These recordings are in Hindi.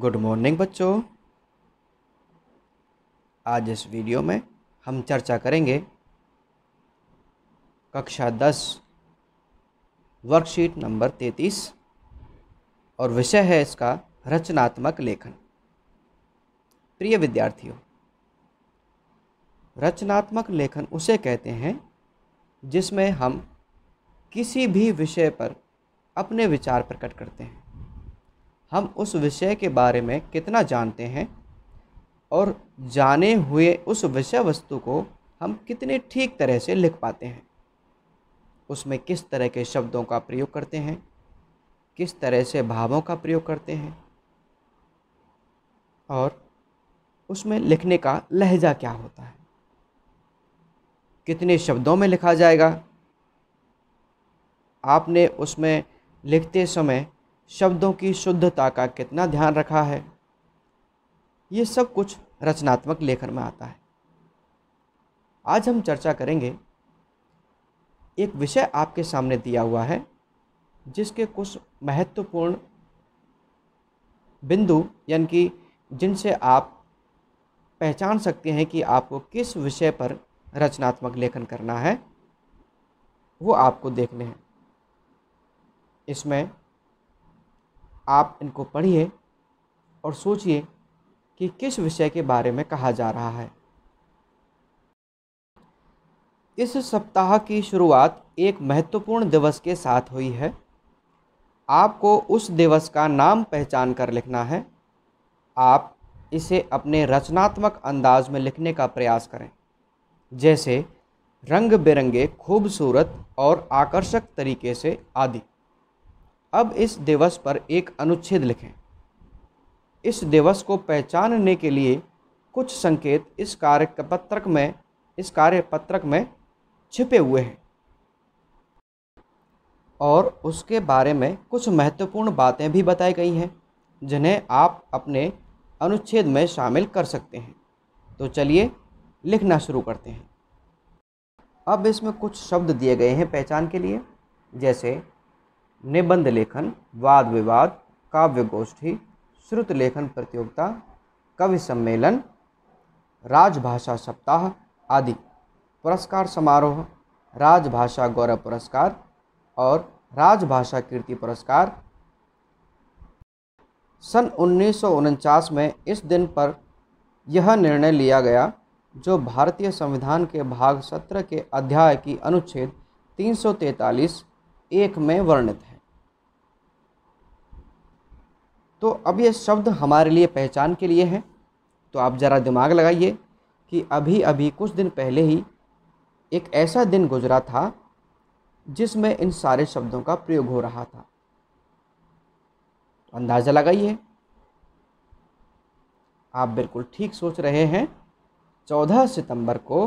गुड मॉर्निंग बच्चों आज इस वीडियो में हम चर्चा करेंगे कक्षा दस वर्कशीट नंबर तैतीस और विषय है इसका रचनात्मक लेखन प्रिय विद्यार्थियों रचनात्मक लेखन उसे कहते हैं जिसमें हम किसी भी विषय पर अपने विचार प्रकट करते हैं हम उस विषय के बारे में कितना जानते हैं और जाने हुए उस विषय वस्तु को हम कितने ठीक तरह से लिख पाते हैं उसमें किस तरह के शब्दों का प्रयोग करते हैं किस तरह से भावों का प्रयोग करते हैं और उसमें लिखने का लहजा क्या होता है कितने शब्दों में लिखा जाएगा आपने उसमें लिखते समय शब्दों की शुद्धता का कितना ध्यान रखा है ये सब कुछ रचनात्मक लेखन में आता है आज हम चर्चा करेंगे एक विषय आपके सामने दिया हुआ है जिसके कुछ महत्वपूर्ण बिंदु यानी कि जिनसे आप पहचान सकते हैं कि आपको किस विषय पर रचनात्मक लेखन करना है वो आपको देखने हैं इसमें आप इनको पढ़िए और सोचिए कि किस विषय के बारे में कहा जा रहा है इस सप्ताह की शुरुआत एक महत्वपूर्ण दिवस के साथ हुई है आपको उस दिवस का नाम पहचान कर लिखना है आप इसे अपने रचनात्मक अंदाज में लिखने का प्रयास करें जैसे रंग बिरंगे खूबसूरत और आकर्षक तरीके से आदि अब इस दिवस पर एक अनुच्छेद लिखें इस दिवस को पहचानने के लिए कुछ संकेत इस कार्य पत्रक में इस कार्य पत्रक में छिपे हुए हैं और उसके बारे में कुछ महत्वपूर्ण बातें भी बताई गई हैं जिन्हें आप अपने अनुच्छेद में शामिल कर सकते हैं तो चलिए लिखना शुरू करते हैं अब इसमें कुछ शब्द दिए गए हैं पहचान के लिए जैसे निबंध लेखन वाद विवाद काव्य गोष्ठी श्रुत लेखन प्रतियोगिता कवि सम्मेलन राजभाषा सप्ताह आदि पुरस्कार समारोह राजभाषा गौरव पुरस्कार और राजभाषा कीर्ति पुरस्कार सन उन्नीस में इस दिन पर यह निर्णय लिया गया जो भारतीय संविधान के भाग सत्रह के अध्याय की अनुच्छेद 343 एक में वर्णित है तो अब ये शब्द हमारे लिए पहचान के लिए है तो आप ज़रा दिमाग लगाइए कि अभी अभी कुछ दिन पहले ही एक ऐसा दिन गुजरा था जिसमें इन सारे शब्दों का प्रयोग हो रहा था अंदाज़ा लगाइए आप बिल्कुल ठीक सोच रहे हैं चौदह सितंबर को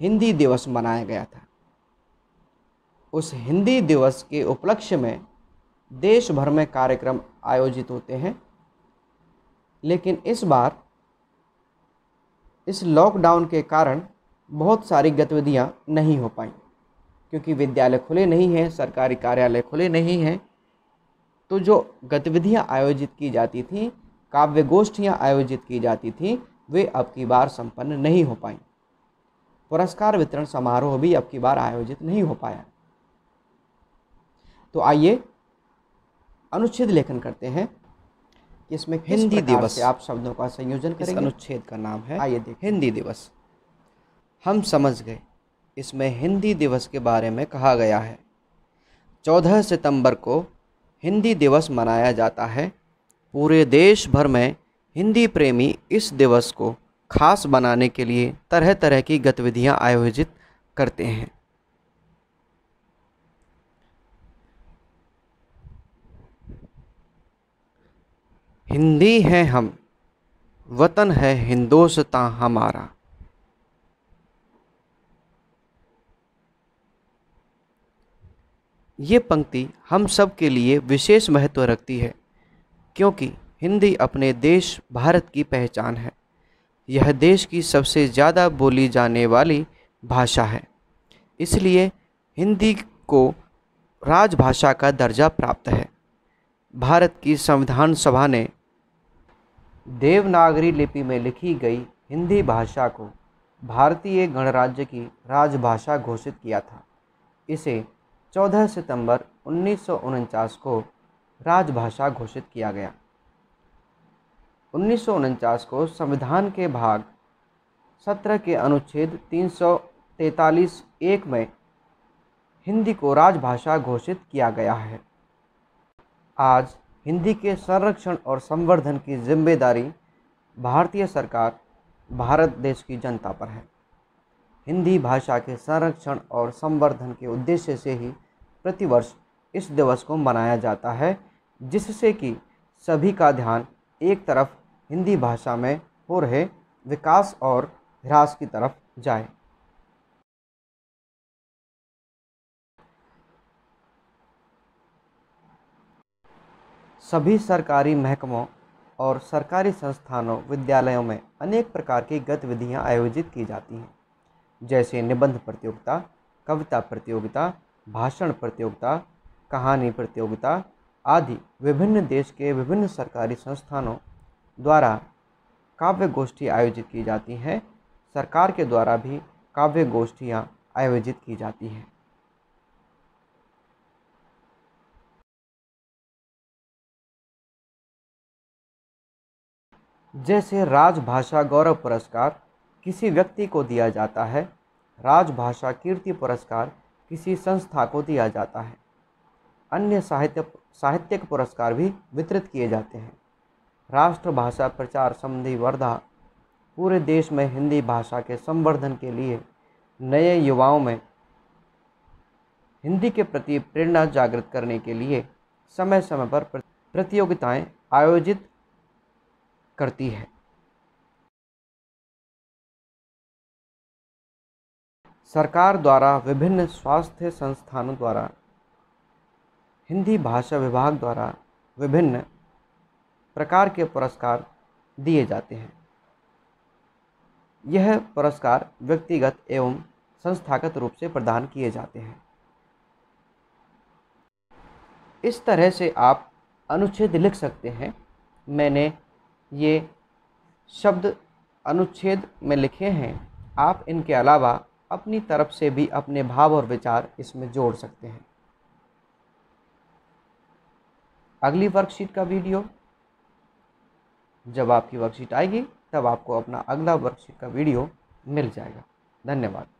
हिंदी दिवस मनाया गया था उस हिंदी दिवस के उपलक्ष्य में देश भर में कार्यक्रम आयोजित होते हैं लेकिन इस बार इस लॉकडाउन के कारण बहुत सारी गतिविधियां नहीं हो पाई क्योंकि विद्यालय खुले नहीं हैं सरकारी कार्यालय खुले नहीं हैं तो जो गतिविधियां आयोजित की जाती थी काव्य गोष्ठियाँ आयोजित की जाती थी वे अब की बार संपन्न नहीं हो पाई पुरस्कार वितरण समारोह भी अब की बार आयोजित नहीं हो पाया तो आइए अनुच्छेद लेखन करते हैं इसमें हिंदी दिवस से आप शब्दों का संयोजन करेंगे अनुच्छेद का नाम है आइए देखें हिंदी दिवस हम समझ गए इसमें हिंदी दिवस के बारे में कहा गया है चौदह सितंबर को हिंदी दिवस मनाया जाता है पूरे देश भर में हिंदी प्रेमी इस दिवस को खास बनाने के लिए तरह तरह की गतिविधियां आयोजित करते हैं हिंदी हैं हम वतन है हिंदोसता हमारा ये पंक्ति हम सब के लिए विशेष महत्व रखती है क्योंकि हिंदी अपने देश भारत की पहचान है यह देश की सबसे ज़्यादा बोली जाने वाली भाषा है इसलिए हिंदी को राजभाषा का दर्जा प्राप्त है भारत की संविधान सभा ने देवनागरी लिपि में लिखी गई हिंदी भाषा को भारतीय गणराज्य की राजभाषा घोषित किया था इसे 14 सितंबर उन्नीस को राजभाषा घोषित किया गया उन्नीस को संविधान के भाग सत्रह के अनुच्छेद 343 एक में हिंदी को राजभाषा घोषित किया गया है आज हिंदी के संरक्षण और संवर्धन की जिम्मेदारी भारतीय सरकार भारत देश की जनता पर है हिंदी भाषा के संरक्षण और संवर्धन के उद्देश्य से ही प्रतिवर्ष इस दिवस को मनाया जाता है जिससे कि सभी का ध्यान एक तरफ हिंदी भाषा में हो रहे विकास और ह्रास की तरफ जाए सभी सरकारी महकमों और सरकारी संस्थानों विद्यालयों में अनेक प्रकार की गतिविधियाँ आयोजित की जाती हैं जैसे निबंध प्रतियोगिता कविता प्रतियोगिता भाषण प्रतियोगिता कहानी प्रतियोगिता आदि विभिन्न देश के विभिन्न सरकारी संस्थानों द्वारा काव्य गोष्ठी आयोजित की जाती हैं सरकार के द्वारा भी काव्य गोष्ठियाँ आयोजित की जाती हैं जैसे राजभाषा गौरव पुरस्कार किसी व्यक्ति को दिया जाता है राजभाषा कीर्ति पुरस्कार किसी संस्था को दिया जाता है अन्य साहित्य साहित्यिक पुरस्कार भी वितरित किए जाते हैं राष्ट्रभाषा प्रचार संबंधी वर्धा पूरे देश में हिंदी भाषा के संवर्धन के लिए नए युवाओं में हिंदी के प्रति प्रेरणा जागृत करने के लिए समय समय पर प्रतियोगिताएं आयोजित करती है सरकार द्वारा विभिन्न स्वास्थ्य संस्थानों द्वारा हिंदी भाषा विभाग द्वारा विभिन्न प्रकार के पुरस्कार दिए जाते हैं यह पुरस्कार व्यक्तिगत एवं संस्थागत रूप से प्रदान किए जाते हैं इस तरह से आप अनुच्छेद लिख सकते हैं मैंने ये शब्द अनुच्छेद में लिखे हैं आप इनके अलावा अपनी तरफ से भी अपने भाव और विचार इसमें जोड़ सकते हैं अगली वर्कशीट का वीडियो जब आपकी वर्कशीट आएगी तब आपको अपना अगला वर्कशीट का वीडियो मिल जाएगा धन्यवाद